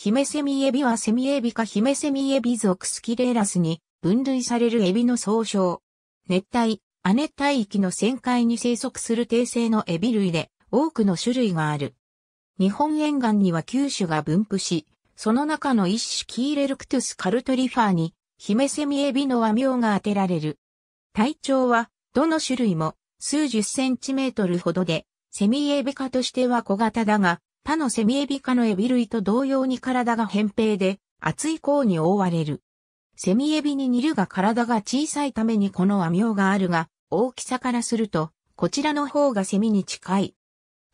ヒメセミエビはセミエビかヒメセミエビ属スキレーラスに分類されるエビの総称。熱帯、亜熱帯域の旋回に生息する低性のエビ類で多くの種類がある。日本沿岸には九種が分布し、その中の一種キーレルクトゥスカルトリファーに、ヒメセミエビの和名が当てられる。体長は、どの種類も数十センチメートルほどで、セミエビ科としては小型だが、他のセミエビ科のエビ類と同様に体が扁平で、厚い甲に覆われる。セミエビに似るが体が小さいためにこの網名があるが、大きさからすると、こちらの方がセミに近い。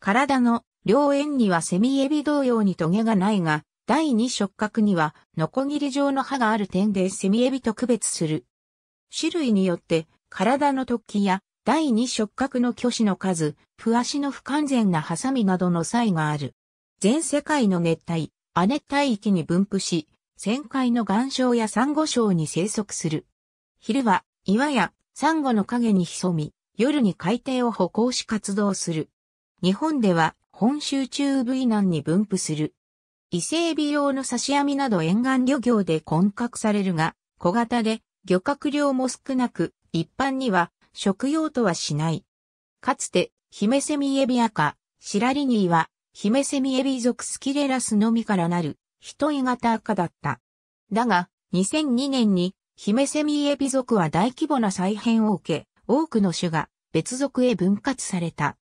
体の両縁にはセミエビ同様にトゲがないが、第二触角には、ノコギリ状の歯がある点でセミエビと区別する。種類によって、体の突起や第二触角の虚子の数、不足の不完全なハサミなどの差異がある。全世界の熱帯、亜熱帯域に分布し、旋回の岩礁や珊瑚礁に生息する。昼は岩や珊瑚の影に潜み、夜に海底を歩行し活動する。日本では本州中部以南に分布する。伊勢エビ用の刺し網など沿岸漁業で混獲されるが、小型で漁獲量も少なく、一般には食用とはしない。かつて、ヒメセミエビアカ、シラリニーはヒメセミエビ属スキレラスのみからなる、一イ型赤だった。だが、2002年に、ヒメセミエビ属は大規模な再編を受け、多くの種が別属へ分割された。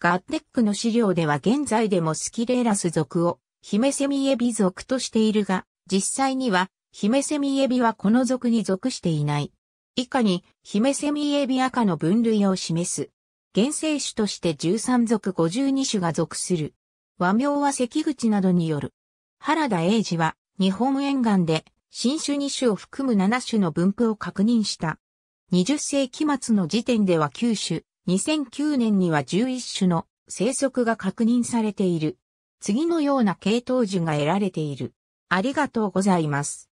ガッテックの資料では現在でもスキレラス属をヒメセミエビ属としているが、実際にはヒメセミエビはこの属に属していない。以下にヒメセミエビ赤の分類を示す。原生種として13属52種が属する。和名は関口などによる。原田英二は日本沿岸で新種2種を含む7種の分布を確認した。20世紀末の時点では9種、2009年には11種の生息が確認されている。次のような系統樹が得られている。ありがとうございます。